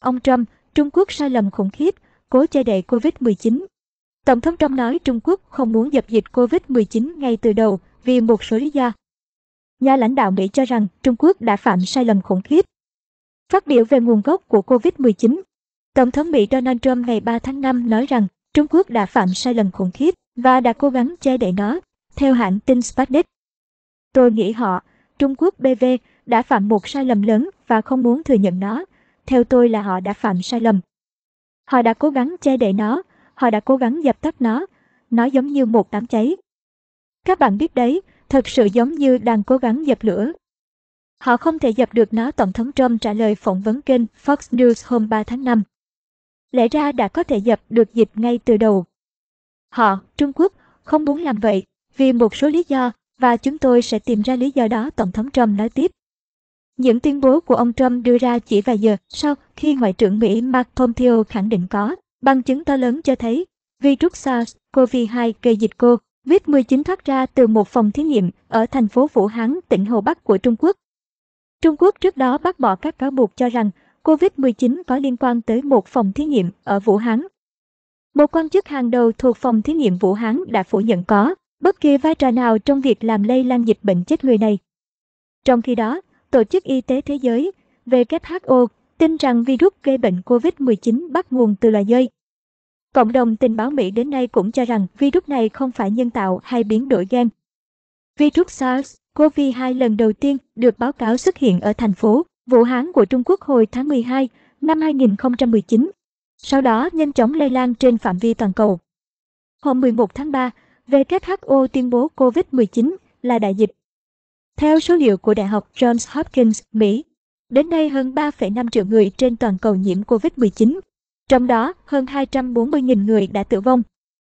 Ông Trump, Trung Quốc sai lầm khủng khiếp, cố che đậy COVID-19. Tổng thống Trump nói Trung Quốc không muốn dập dịch COVID-19 ngay từ đầu vì một số lý do. Nhà lãnh đạo Mỹ cho rằng Trung Quốc đã phạm sai lầm khủng khiếp. Phát biểu về nguồn gốc của COVID-19, Tổng thống Mỹ Donald Trump ngày 3 tháng 5 nói rằng Trung Quốc đã phạm sai lầm khủng khiếp và đã cố gắng che đậy nó, theo hãng tin Sputnik. Tôi nghĩ họ, Trung Quốc BV, đã phạm một sai lầm lớn và không muốn thừa nhận nó, theo tôi là họ đã phạm sai lầm. Họ đã cố gắng che đậy nó, họ đã cố gắng dập tắt nó, nó giống như một đám cháy. Các bạn biết đấy, thật sự giống như đang cố gắng dập lửa. Họ không thể dập được nó Tổng thống Trump trả lời phỏng vấn kênh Fox News hôm 3 tháng 5. Lẽ ra đã có thể dập được dịch ngay từ đầu. Họ, Trung Quốc, không muốn làm vậy vì một số lý do và chúng tôi sẽ tìm ra lý do đó Tổng thống Trump nói tiếp. Những tuyên bố của ông Trump đưa ra chỉ vài giờ sau khi Ngoại trưởng Mỹ Mark Pompeo khẳng định có bằng chứng to lớn cho thấy virus SARS-CoV-2 gây dịch cô viết 19 thoát ra từ một phòng thí nghiệm ở thành phố Vũ Hán, tỉnh Hồ Bắc của Trung Quốc. Trung Quốc trước đó bác bỏ các cáo buộc cho rằng COVID-19 có liên quan tới một phòng thí nghiệm ở Vũ Hán. Một quan chức hàng đầu thuộc phòng thí nghiệm Vũ Hán đã phủ nhận có bất kỳ vai trò nào trong việc làm lây lan dịch bệnh chết người này. Trong khi đó, Tổ chức Y tế Thế giới WHO tin rằng virus gây bệnh COVID-19 bắt nguồn từ loài dơi. Cộng đồng tình báo Mỹ đến nay cũng cho rằng virus này không phải nhân tạo hay biến đổi gen. Virus SARS-CoV-2 lần đầu tiên được báo cáo xuất hiện ở thành phố Vũ Hán của Trung Quốc hồi tháng 12 năm 2019. Sau đó nhanh chóng lây lan trên phạm vi toàn cầu. Hôm 11 tháng 3, WHO tuyên bố COVID-19 là đại dịch theo số liệu của Đại học Johns Hopkins, Mỹ, đến nay hơn 3,5 triệu người trên toàn cầu nhiễm COVID-19, trong đó hơn 240.000 người đã tử vong.